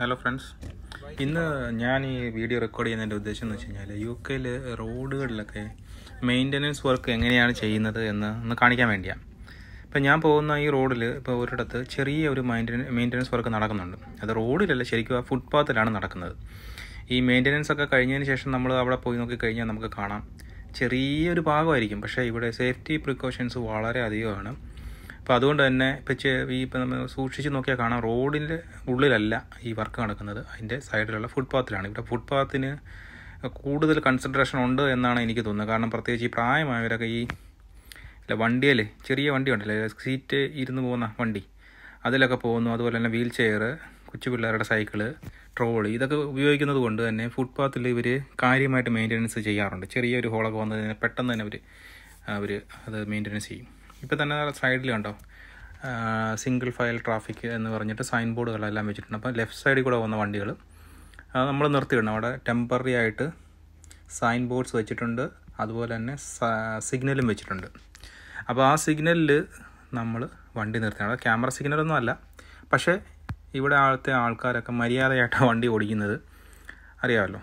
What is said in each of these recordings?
hello friends ഇന്ന് ഞാൻ ഈ വീഡിയോ റെക്കോർഡ് ചെയ്യുന്നതിൻ്റെ ഉദ്ദേശം എന്ന് വെച്ച് കഴിഞ്ഞാൽ യു കെയിൽ റോഡുകളിലൊക്കെ മെയിൻ്റനൻസ് വർക്ക് എങ്ങനെയാണ് ചെയ്യുന്നത് എന്ന് ഒന്ന് കാണിക്കാൻ വേണ്ടിയാണ് ഇപ്പം ഞാൻ പോകുന്ന ഈ റോഡിൽ ഇപ്പോൾ ഒരിടത്ത് ചെറിയ ഒരു മെയിൻ്റനൻസ് വർക്ക് നടക്കുന്നുണ്ട് അത് റോഡിലല്ല ശരിക്കും ആ ഫുട്പാത്തിലാണ് നടക്കുന്നത് ഈ മെയിൻ്റനൻസ് ഒക്കെ കഴിഞ്ഞതിന് ശേഷം നമ്മൾ അവിടെ പോയി നോക്കിക്കഴിഞ്ഞാൽ നമുക്ക് കാണാം ചെറിയൊരു ഭാഗമായിരിക്കും പക്ഷേ ഇവിടെ സേഫ്റ്റി പ്രിക്കോഷൻസ് വളരെ അധികമാണ് അപ്പോൾ അതുകൊണ്ട് തന്നെ ഇപ്പം ഈ ഇപ്പം നമ്മൾ സൂക്ഷിച്ച് നോക്കിയാൽ കാണാം റോഡിൻ്റെ ഉള്ളിലല്ല ഈ വർക്ക് നടക്കുന്നത് അതിൻ്റെ സൈഡിലുള്ള ഫുട്പാത്തിലാണ് ഇവിടെ ഫുട്പാത്തിന് കൂടുതൽ കൺസെൻട്രേഷൻ ഉണ്ട് എന്നാണ് എനിക്ക് തോന്നുന്നത് കാരണം പ്രത്യേകിച്ച് ഈ പ്രായമായവരൊക്കെ ഈ അല്ല വണ്ടിയല്ലേ ചെറിയ വണ്ടി ഉണ്ടല്ലേ സീറ്റ് ഇരുന്ന് പോകുന്ന വണ്ടി അതിലൊക്കെ പോകുന്നു അതുപോലെ തന്നെ വീൽ ചെയർ കൊച്ചു പിള്ളേരുടെ സൈക്കിള് ട്രോളി ഇതൊക്കെ ഉപയോഗിക്കുന്നത് കൊണ്ട് തന്നെ ഫുട്പാത്തിൽ ഇവർ കാര്യമായിട്ട് മെയിൻ്റനൻസ് ചെയ്യാറുണ്ട് ചെറിയൊരു ഹോളൊക്കെ വന്നതിന് പെട്ടെന്ന് തന്നെ അവർ അവർ അത് മെയിൻ്റനൻസ് ചെയ്യും ഇപ്പോൾ തന്നെ സൈഡിൽ കണ്ടോ സിംഗിൾ ഫയൽ ട്രാഫിക് എന്ന് പറഞ്ഞിട്ട് സൈൻ ബോർഡുകളെല്ലാം വെച്ചിട്ടുണ്ട് അപ്പോൾ ലെഫ്റ്റ് സൈഡിൽ കൂടെ പോകുന്ന വണ്ടികൾ അത് നമ്മൾ നിർത്തിയിടണം അവിടെ ടെമ്പററി ആയിട്ട് സൈൻ ബോർഡ്സ് വെച്ചിട്ടുണ്ട് അതുപോലെ തന്നെ സിഗ്നലും വെച്ചിട്ടുണ്ട് അപ്പോൾ ആ സിഗ്നലിൽ നമ്മൾ വണ്ടി നിർത്തണം അവിടെ ക്യാമറ സിഗ്നലൊന്നും അല്ല പക്ഷേ ഇവിടെ ആളത്തെ ആൾക്കാരൊക്കെ മര്യാദയായിട്ടാണ് വണ്ടി ഓടിക്കുന്നത് അറിയാമല്ലോ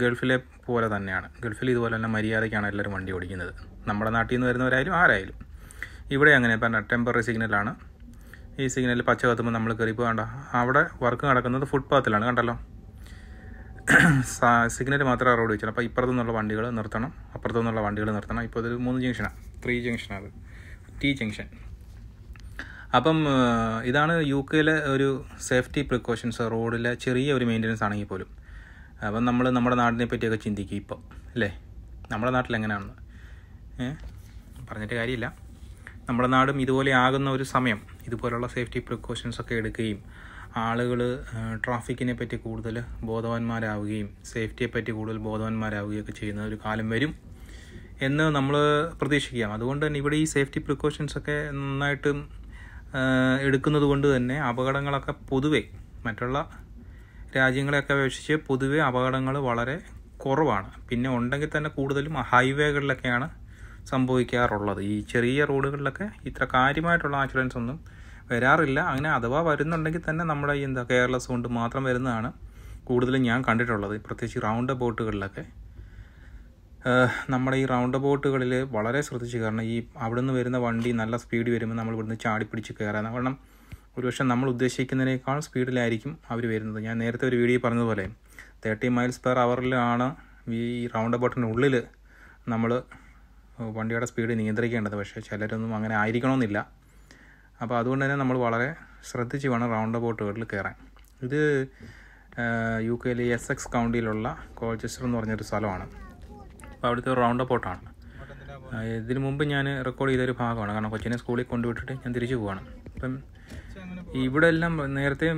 ഗൾഫിലെ പോലെ തന്നെയാണ് ഗൾഫിൽ ഇതുപോലെ തന്നെ മര്യാദയ്ക്കാണ് എല്ലാവരും വണ്ടി ഓടിക്കുന്നത് നമ്മുടെ നാട്ടിൽ നിന്ന് വരുന്നവരായാലും ആരായാലും ഇവിടെ അങ്ങനെ പറഞ്ഞ ടെമ്പററി സിഗ്നലാണ് ഈ സിഗ്നൽ പച്ച കത്തുമ്പോൾ നമ്മൾ കയറി പോകണ്ട അവിടെ വർക്ക് നടക്കുന്നത് ഫുട്പാത്തിലാണ് കണ്ടല്ലോ സിഗ്നൽ മാത്രമേ റോഡ് വെച്ചാൽ അപ്പോൾ ഇപ്പുറത്തു നിന്നുള്ള വണ്ടികൾ നിർത്തണം അപ്പുറത്തു നിന്നുള്ള വണ്ടികൾ നിർത്തണം ഇപ്പോൾ ഇതൊരു മൂന്ന് ജംഗ്ഷനാണ് ത്രീ ജംഗ്ഷനാണ് ടി ജംഗ്ഷൻ അപ്പം ഇതാണ് യു കെയിലെ ഒരു സേഫ്റ്റി പ്രിക്കോഷൻസ് റോഡിലെ ചെറിയ ഒരു മെയിൻ്റനൻസ് ആണെങ്കിൽ പോലും അപ്പം നമ്മൾ നമ്മുടെ നാടിനെ പറ്റിയൊക്കെ ചിന്തിക്കും ഇപ്പോൾ അല്ലേ നമ്മുടെ നാട്ടിൽ എങ്ങനെയാണെന്ന് പറഞ്ഞിട്ട് കാര്യമില്ല നമ്മുടെ നാടും ഇതുപോലെ ആകുന്ന ഒരു സമയം ഇതുപോലുള്ള സേഫ്റ്റി പ്രിക്കോഷൻസ് ഒക്കെ എടുക്കുകയും ആളുകൾ ട്രാഫിക്കിനെ പറ്റി കൂടുതൽ ബോധവാന്മാരാവുകയും പറ്റി കൂടുതൽ ഒക്കെ ചെയ്യുന്ന ഒരു കാലം വരും എന്ന് നമ്മൾ പ്രതീക്ഷിക്കാം അതുകൊണ്ട് തന്നെ ഇവിടെ ഈ സേഫ്റ്റി പ്രിക്കോഷൻസ് ഒക്കെ നന്നായിട്ട് എടുക്കുന്നത് കൊണ്ട് തന്നെ അപകടങ്ങളൊക്കെ പൊതുവെ മറ്റുള്ള രാജ്യങ്ങളെയൊക്കെ അപേക്ഷിച്ച് പൊതുവെ അപകടങ്ങൾ വളരെ കുറവാണ് പിന്നെ ഉണ്ടെങ്കിൽ തന്നെ കൂടുതലും ഹൈവേകളിലൊക്കെയാണ് സംഭവിക്കാറുള്ളത് ഈ ചെറിയ റോഡുകളിലൊക്കെ ഇത്ര കാര്യമായിട്ടുള്ള ആക്സിഡൻസ് ഒന്നും വരാറില്ല അങ്ങനെ അഥവാ വരുന്നുണ്ടെങ്കിൽ തന്നെ നമ്മുടെ ഈ എന്താ കെയർലെസ് കൊണ്ട് മാത്രം വരുന്നതാണ് കൂടുതലും ഞാൻ കണ്ടിട്ടുള്ളത് പ്രത്യേകിച്ച് റൗണ്ട് ബോട്ടുകളിലൊക്കെ നമ്മുടെ ഈ റൗണ്ട് ബോട്ടുകളിൽ വളരെ ശ്രദ്ധിച്ച് കാരണം ഈ അവിടുന്ന് വരുന്ന വണ്ടി നല്ല സ്പീഡ് വരുമ്പോൾ നമ്മൾ ഇവിടുന്ന് പിടിച്ച് കയറാൻ കാരണം ഒരുപക്ഷെ നമ്മൾ ഉദ്ദേശിക്കുന്നതിനേക്കാൾ സ്പീഡിലായിരിക്കും അവർ വരുന്നത് ഞാൻ നേരത്തെ ഒരു വീഡിയോ പറഞ്ഞതുപോലെ തേർട്ടി മൈൽസ് പെർ അവറിലാണ് ഈ റൗണ്ട് ബോട്ടിനുള്ളിൽ നമ്മൾ വണ്ടിയുടെ സ്പീഡ് നിയന്ത്രിക്കേണ്ടത് പക്ഷേ ചിലരൊന്നും അങ്ങനെ ആയിരിക്കണമെന്നില്ല അപ്പോൾ അതുകൊണ്ട് തന്നെ നമ്മൾ വളരെ ശ്രദ്ധിച്ച് വേണം റൗണ്ട് ബോട്ടുകളിൽ കയറാൻ ഇത് യു കെയിലെ എസ് എക്സ് കൗണ്ടിയിലുള്ള കോൾച്ചസ്റ്റർ എന്ന് പറഞ്ഞൊരു സ്ഥലമാണ് അപ്പോൾ അവിടുത്തെ റൗണ്ട് ബോട്ടാണ് ഇതിന് മുമ്പ് ഞാൻ റെക്കോർഡ് ചെയ്തൊരു ഭാഗമാണ് കാരണം കൊച്ചിനെ സ്കൂളിൽ കൊണ്ടുവിട്ടിട്ട് ഞാൻ തിരിച്ചു പോവാണ് അപ്പം ഇവിടെ എല്ലാം നേരത്തെ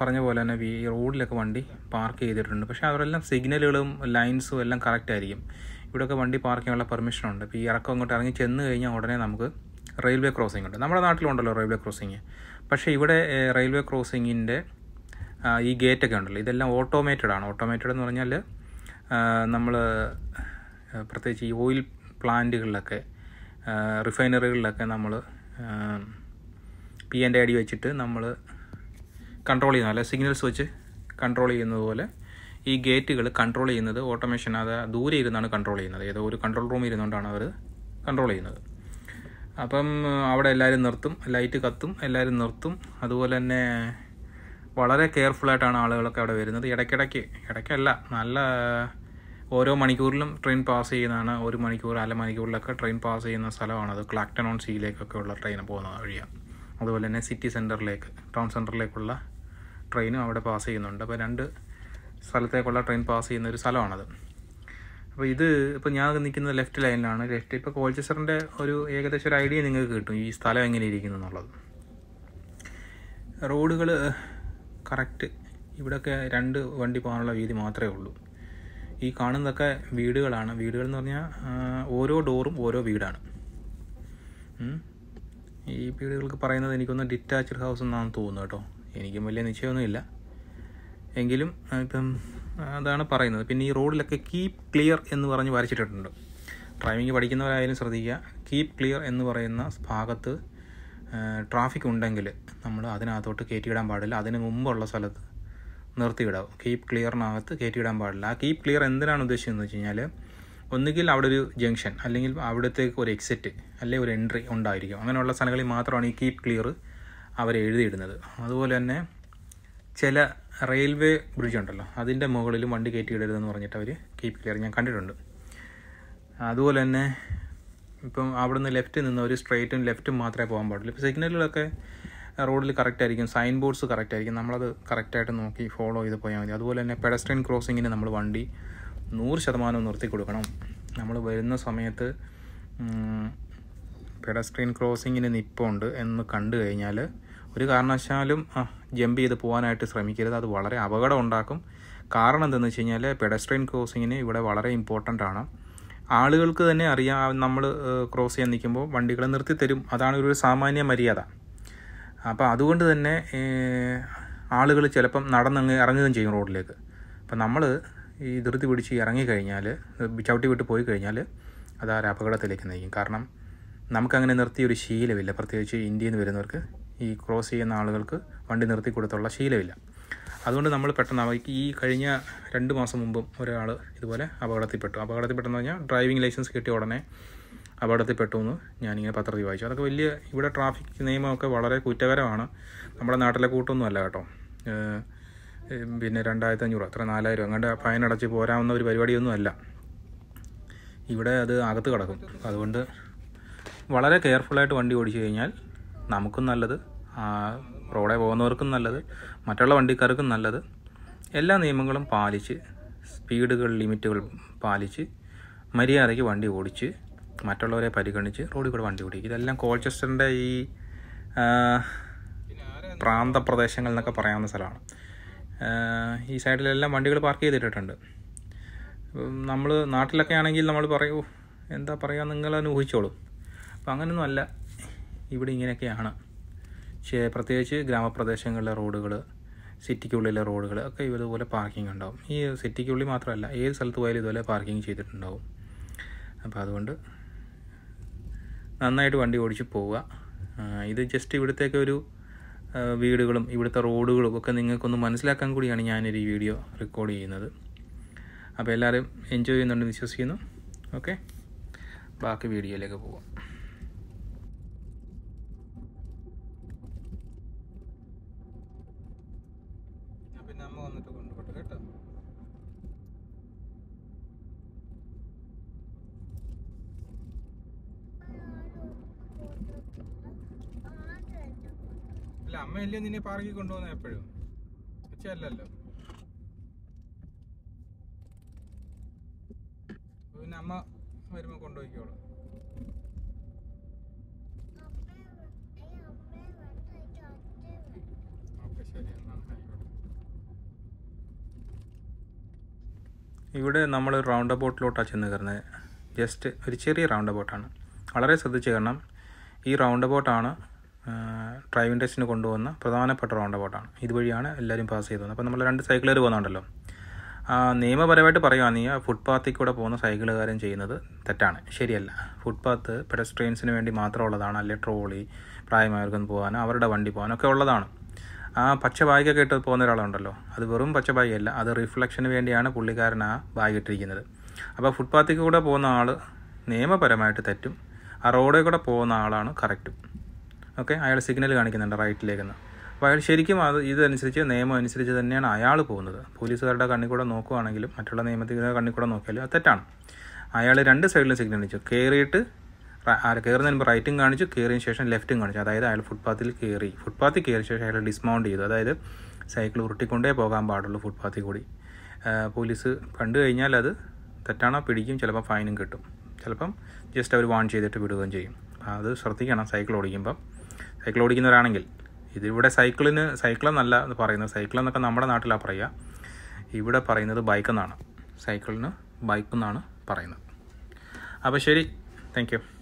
പറഞ്ഞ പോലെ തന്നെ ഈ റോഡിലൊക്കെ വണ്ടി പാർക്ക് ചെയ്തിട്ടുണ്ട് പക്ഷേ അവരെല്ലാം സിഗ്നലുകളും ലൈൻസും എല്ലാം കറക്റ്റ് ആയിരിക്കും ഇവിടെയൊക്കെ വണ്ടി പാർക്ക് ചെയ്യാനുള്ള പെർമിഷൻ ഉണ്ട് ഇപ്പോൾ ഈ ഇറക്കം അങ്ങോട്ട് ഇറങ്ങി ചെന്ന് കഴിഞ്ഞാൽ ഉടനെ നമുക്ക് റെയിൽവേ ക്രോസിംഗ് ഉണ്ട് നമ്മുടെ നാട്ടിലുണ്ടല്ലോ റെയിൽവേ ക്രോസിംഗ് പക്ഷേ ഇവിടെ റെയിൽവേ ക്രോസിങ്ങിൻ്റെ ഈ ഗേറ്റൊക്കെ ഉണ്ടല്ലോ ഇതെല്ലാം ഓട്ടോമേറ്റഡ് ആണ് ഓട്ടോമേറ്റഡ് എന്ന് പറഞ്ഞാൽ നമ്മൾ പ്രത്യേകിച്ച് ഈ ഓയിൽ പ്ലാന്റുകളിലൊക്കെ റിഫൈനറികളിലൊക്കെ നമ്മൾ പി എൻ്റെ ഐ ഡി വെച്ചിട്ട് നമ്മൾ കൺട്രോൾ ചെയ്യുന്ന അല്ലെ സിഗ്നൽസ് വെച്ച് കൺട്രോൾ ചെയ്യുന്നതുപോലെ പോലെ ഈ ഗേറ്റുകൾ കൺട്രോൾ ചെയ്യുന്നത് ഓട്ടോമേഷൻ അത് ദൂരെ ഇരുന്നാണ് കൺട്രോൾ ചെയ്യുന്നത് ഏതോ ഒരു കൺട്രോൾ റൂമിൽ ഇരുന്നുകൊണ്ടാണ് അവർ കൺട്രോൾ ചെയ്യുന്നത് അപ്പം അവിടെ എല്ലാവരും നിർത്തും ലൈറ്റ് കത്തും എല്ലാവരും നിർത്തും അതുപോലെ തന്നെ വളരെ കെയർഫുള്ളായിട്ടാണ് ആളുകളൊക്കെ അവിടെ വരുന്നത് ഇടയ്ക്കിടയ്ക്ക് ഇടയ്ക്കല്ല നല്ല ഓരോ മണിക്കൂറിലും ട്രെയിൻ പാസ് ചെയ്യുന്നതാണ് ഒരു മണിക്കൂർ അര മണിക്കൂറിലൊക്കെ ട്രെയിൻ പാസ് ചെയ്യുന്ന സ്ഥലമാണത് ക്ലാക്ടൺ ഓൺ സീയിലേക്കൊക്കെ ഉള്ള ട്രെയിൻ പോകുന്ന വഴിയാണ് അതുപോലെ തന്നെ സിറ്റി സെൻറ്ററിലേക്ക് ടൗൺ സെൻറ്ററിലേക്കുള്ള ട്രെയിനും അവിടെ പാസ് ചെയ്യുന്നുണ്ട് അപ്പോൾ രണ്ട് സ്ഥലത്തേക്കുള്ള ട്രെയിൻ പാസ് ചെയ്യുന്ന ഒരു സ്ഥലമാണത് അപ്പോൾ ഇത് ഇപ്പോൾ ഞാൻ നിൽക്കുന്നത് ലെഫ്റ്റ് ലൈനിലാണ് ലെഫ്റ്റ് ഇപ്പോൾ കോൾച്ചസ്റ്ററിൻ്റെ ഒരു ഏകദേശം ഒരു ഐഡിയ നിങ്ങൾക്ക് കിട്ടും ഈ സ്ഥലം എങ്ങനെ ഇരിക്കുന്നു എന്നുള്ളത് റോഡുകൾ കറക്റ്റ് ഇവിടെയൊക്കെ രണ്ട് വണ്ടി പോകാനുള്ള വീതി മാത്രമേ ഉള്ളൂ ഈ കാണുന്നതൊക്കെ വീടുകളാണ് വീടുകൾ എന്ന് പറഞ്ഞാൽ ഓരോ ഡോറും ഓരോ വീടാണ് ഈ വീടുകൾക്ക് പറയുന്നത് എനിക്കൊന്ന് ഡിറ്റാച്ച്ഡ് ഹൗസ് എന്നാണ് തോന്നുന്നു കേട്ടോ എനിക്കും വലിയ നിശ്ചയമൊന്നുമില്ല എങ്കിലും ഇപ്പം അതാണ് പറയുന്നത് പിന്നെ ഈ റോഡിലൊക്കെ കീപ്പ് ക്ലിയർ എന്ന് പറഞ്ഞ് വരച്ചിട്ടിട്ടുണ്ട് ഡ്രൈവിംഗ് പഠിക്കുന്നവരായാലും ശ്രദ്ധിക്കുക കീപ്പ് ക്ലിയർ എന്ന് പറയുന്ന ഭാഗത്ത് ട്രാഫിക് ഉണ്ടെങ്കിൽ നമ്മൾ അതിനകത്തോട്ട് കയറ്റിയിടാൻ പാടില്ല അതിന് മുമ്പുള്ള സ്ഥലത്ത് നിർത്തിയിടാവും കീപ്പ് ക്ലിയറിനകത്ത് കയറ്റിയിടാൻ പാടില്ല ആ കീപ്പ് ക്ലിയർ എന്തിനാണ് ഉദ്ദേശിച്ചതെന്ന് വെച്ച് കഴിഞ്ഞാൽ ഒന്നുകിൽ അവിടെ ഒരു ജംഗ്ഷൻ അല്ലെങ്കിൽ അവിടത്തേക്ക് ഒരു എക്സിറ്റ് അല്ലെങ്കിൽ ഒരു എൻട്രി ഉണ്ടായിരിക്കും അങ്ങനെയുള്ള സ്ഥലങ്ങളിൽ മാത്രമാണ് ഈ കീപ്പ് ക്ലിയർ അവർ എഴുതിയിടുന്നത് അതുപോലെ തന്നെ ചില റെയിൽവേ ബ്രിഡ്ജ് ഉണ്ടല്ലോ അതിൻ്റെ മുകളിൽ വണ്ടി കയറ്റി ഇടരുതെന്ന് പറഞ്ഞിട്ട് അവർ കീപ്പ് ക്ലിയർ ഞാൻ കണ്ടിട്ടുണ്ട് അതുപോലെ തന്നെ ഇപ്പം അവിടെ നിന്ന് ലെഫ്റ്റ് നിന്ന് ഒരു സ്ട്രൈറ്റും ലെഫ്റ്റും മാത്രമേ പോകാൻ പാടുള്ളൂ ഇപ്പോൾ സിഗ്നലുകളൊക്കെ റോഡിൽ കറക്റ്റ് ആയിരിക്കും സൈൻ ബോർഡ്സ് കറക്റ്റ് ആയിരിക്കും നമ്മളത് കറക്റ്റായിട്ട് നോക്കി ഫോളോ ചെയ്ത് പോയാൽ മതി അതുപോലെ തന്നെ പെഡസ്ട്രിയൻ ക്രോസിങ്ങിന് നമ്മൾ വണ്ടി നൂറ് ശതമാനം നിർത്തി കൊടുക്കണം നമ്മൾ വരുന്ന സമയത്ത് പെഡസ്ട്രിയൻ ക്രോസിങ്ങിന് നിപ്പുണ്ട് എന്ന് കണ്ടു കഴിഞ്ഞാൽ ഒരു കാരണവശാലും ജമ്പ് ചെയ്ത് പോകാനായിട്ട് ശ്രമിക്കരുത് അത് വളരെ അപകടം ഉണ്ടാക്കും കാരണം എന്താണെന്ന് വെച്ച് കഴിഞ്ഞാൽ പെഡസ്ട്രെയിൻ ക്രോസിങ്ങിന് ഇവിടെ വളരെ ഇമ്പോർട്ടൻ്റ് ആണ് ആളുകൾക്ക് തന്നെ അറിയാം നമ്മൾ ക്രോസ് ചെയ്യാൻ നിൽക്കുമ്പോൾ നിർത്തി നിർത്തിത്തരും അതാണ് ഒരു സാമാന്യ മര്യാദ അപ്പോൾ അതുകൊണ്ട് തന്നെ ആളുകൾ ചിലപ്പം നടന്നങ്ങ് ഇറങ്ങുകയും ചെയ്യും റോഡിലേക്ക് അപ്പം നമ്മൾ ഈ ധൃതി പിടിച്ച് ഇറങ്ങിക്കഴിഞ്ഞാൽ ചവിട്ടി വിട്ട് പോയി കഴിഞ്ഞാൽ അതാ ഒരു അപകടത്തിലേക്ക് നയിക്കും കാരണം നമുക്കങ്ങനെ നിർത്തിയൊരു ഒരു ശീലമില്ല പ്രത്യേകിച്ച് ഇന്ത്യയിൽ നിന്ന് വരുന്നവർക്ക് ഈ ക്രോസ് ചെയ്യുന്ന ആളുകൾക്ക് വണ്ടി നിർത്തി കൊടുത്തുള്ള ശീലമില്ല അതുകൊണ്ട് നമ്മൾ പെട്ടെന്ന് അവയ്ക്ക് ഈ കഴിഞ്ഞ രണ്ട് മാസം മുമ്പും ഒരാൾ ഇതുപോലെ അപകടത്തിൽപ്പെട്ടു അപകടത്തിൽപ്പെട്ടെന്ന് പറഞ്ഞാൽ ഡ്രൈവിംഗ് ലൈസൻസ് കിട്ടിയ ഉടനെ അപകടത്തിൽപ്പെട്ടു എന്ന് ഞാനിങ്ങനെ പത്രത്തിൽ വായിച്ചു അതൊക്കെ വലിയ ഇവിടെ ട്രാഫിക് നിയമമൊക്കെ വളരെ കുറ്റകരമാണ് നമ്മുടെ നാട്ടിലെ കൂട്ടൊന്നുമല്ല കേട്ടോ പിന്നെ രണ്ടായിരത്തി അഞ്ഞൂറ് അത്ര നാലായിരം അങ്ങനെ ഫൈൻ അടച്ച് പോരാവുന്ന ഒരു പരിപാടിയൊന്നും അല്ല ഇവിടെ അത് അകത്ത് കിടക്കും അതുകൊണ്ട് വളരെ കെയർഫുള്ളായിട്ട് വണ്ടി ഓടിച്ചു കഴിഞ്ഞാൽ നമുക്കും നല്ലത് റോഡേ പോകുന്നവർക്കും നല്ലത് മറ്റുള്ള വണ്ടിക്കാർക്കും നല്ലത് എല്ലാ നിയമങ്ങളും പാലിച്ച് സ്പീഡുകൾ ലിമിറ്റുകൾ പാലിച്ച് മര്യാദയ്ക്ക് വണ്ടി ഓടിച്ച് മറ്റുള്ളവരെ പരിഗണിച്ച് റോഡിൽ കൂടെ വണ്ടി ഓടിക്കും ഇതെല്ലാം കോൾച്ചസ്റ്ററിൻ്റെ ഈ പ്രാന്ത പ്രദേശങ്ങൾ എന്നൊക്കെ പറയാവുന്ന സ്ഥലമാണ് ഈ സൈഡിലെല്ലാം വണ്ടികൾ പാർക്ക് ചെയ്തിട്ടിട്ടുണ്ട് നമ്മൾ നാട്ടിലൊക്കെ ആണെങ്കിൽ നമ്മൾ പറയൂ എന്താ പറയുക നിങ്ങൾ തന്നെ അപ്പം അങ്ങനെയൊന്നും അല്ല ഇവിടെ ഇങ്ങനെയൊക്കെയാണ് പ്രത്യേകിച്ച് ഗ്രാമപ്രദേശങ്ങളിലെ റോഡുകൾ സിറ്റിക്കുള്ളിലെ റോഡുകൾ ഒക്കെ ഇതുപോലെ പാർക്കിംഗ് ഉണ്ടാവും ഈ സിറ്റിക്കുള്ളിൽ മാത്രമല്ല ഏത് സ്ഥലത്ത് പോയാലും ഇതുപോലെ പാർക്കിംഗ് ചെയ്തിട്ടുണ്ടാവും അപ്പോൾ അതുകൊണ്ട് നന്നായിട്ട് വണ്ടി ഓടിച്ച് പോവുക ഇത് ജസ്റ്റ് ഇവിടുത്തേക്ക് ഒരു വീടുകളും ഇവിടുത്തെ റോഡുകളും ഒക്കെ നിങ്ങൾക്കൊന്ന് മനസ്സിലാക്കാൻ കൂടിയാണ് ഞാനൊരു വീഡിയോ റെക്കോർഡ് ചെയ്യുന്നത് അപ്പോൾ എല്ലാവരും എൻജോയ് ചെയ്യുന്നുണ്ടെന്ന് വിശ്വസിക്കുന്നു ഓക്കെ ബാക്കി വീഡിയോയിലേക്ക് പോവാം പിന്നെ അമ്മ വന്നിട്ട് കൊണ്ടുപോട്ടെ കേട്ടോ അല്ല അമ്മയല്ലേ നിന്നെ പാർക്കി കൊണ്ടുപോകുന്ന എപ്പോഴും അച്ഛല്ലല്ലോ പിന്നെ അമ്മ വരുമ്പോൾ കൊണ്ടുപോയിക്കോളൂ ഇവിടെ നമ്മൾ റൗണ്ട് അബൌട്ടിലോട്ടാണ് ചെന്ന് കയറുന്നത് ജസ്റ്റ് ഒരു ചെറിയ റൗണ്ട് അബൌട്ടാണ് വളരെ ശ്രദ്ധിച്ച് കാരണം ഈ റൗണ്ട് അബൌട്ടാണ് ഡ്രൈവിംഗ് ടെസ്റ്റിന് കൊണ്ടുവന്ന പ്രധാനപ്പെട്ട റൗണ്ട് അബൌട്ടാണ് ഇതുവഴിയാണ് എല്ലാവരും പാസ് ചെയ്തു അപ്പോൾ നമ്മൾ രണ്ട് സൈക്കിളുകാർ പോകുന്നുണ്ടല്ലോ നിയമപരമായിട്ട് പറയുകയാണെങ്കിൽ ആ ഫുട്പാത്തിൽ കൂടെ പോകുന്ന സൈക്കിളുകാരൻ ചെയ്യുന്നത് തെറ്റാണ് ശരിയല്ല ഫുട്പാത്ത് പെഡസ്ട്രിയൻസിന് വേണ്ടി മാത്രമുള്ളതാണ് അല്ലെങ്കിൽ ട്രോളി പ്രായമായവർക്കൊന്ന് പോകാനോ അവരുടെ വണ്ടി പോകാനോ ഒക്കെ ഉള്ളതാണ് ആ പച്ച ബാഗൊക്കെ ഇട്ട് പോകുന്ന ഒരാളുണ്ടല്ലോ അത് വെറും പച്ച ബാഗല്ല അത് റിഫ്ലക്ഷന് വേണ്ടിയാണ് പുള്ളിക്കാരൻ ആ ബാഗ് ഇട്ടിരിക്കുന്നത് അപ്പോൾ ഫുട്പാത്തിൽ കൂടെ പോകുന്ന ആൾ നിയമപരമായിട്ട് തെറ്റും ആ റോഡിൽ കൂടെ പോകുന്ന ആളാണ് കറക്റ്റും ഓക്കെ അയാൾ സിഗ്നൽ കാണിക്കുന്നുണ്ട് റൈറ്റിലേക്കെന്ന് അപ്പോൾ അയാൾ ശരിക്കും അത് ഇതനുസരിച്ച് നിയമം അനുസരിച്ച് തന്നെയാണ് അയാൾ പോകുന്നത് പോലീസുകാരുടെ കണ്ണിൽ കൂടെ നോക്കുവാണെങ്കിലും മറ്റുള്ള നിയമത്തിൻ്റെ കണ്ണിൽ കൂടെ നോക്കിയാലും അത് തെറ്റാണ് അയാൾ രണ്ട് സൈഡിലും സിഗ്നൽ അടിച്ചു കയറിയിട്ട് കയറുന്നതിന് മുമ്പ് റൈറ്റും കാണിച്ചു കയറിയതിന് ശേഷം ലെഫ്റ്റും കാണിച്ചു അതായത് അയാൾ ഫുട്പാത്തിൽ കയറി ഫുട്പാത്തിൽ കയറിയ ശേഷം അയാൾ ഡിസ്മൗണ്ട് ചെയ്തു അതായത് സൈക്കിൾ ഉരുട്ടിക്കൊണ്ടേ പോകാൻ പാടുള്ളൂ ഫുട്പാത്തിൽ കൂടി പോലീസ് കണ്ടു കഴിഞ്ഞാൽ അത് തെറ്റാണോ പിടിക്കും ചിലപ്പോൾ ഫൈനും കിട്ടും ചിലപ്പം ജസ്റ്റ് അവർ വാൺ ചെയ്തിട്ട് വിടുകയും ചെയ്യും അത് ശ്രദ്ധിക്കണം സൈക്കിൾ ഓടിക്കുമ്പം സൈക്കിൾ ഓടിക്കുന്നവരാണെങ്കിൽ ഇതിവിടെ സൈക്കിളിന് സൈക്കിളെന്നല്ല എന്ന് പറയുന്നത് സൈക്കിൾ എന്നൊക്കെ നമ്മുടെ നാട്ടിലാണ് പറയുക ഇവിടെ പറയുന്നത് ബൈക്ക് എന്നാണ് സൈക്കിളിന് ബൈക്ക് എന്നാണ് പറയുന്നത് അപ്പോൾ ശരി താങ്ക് യു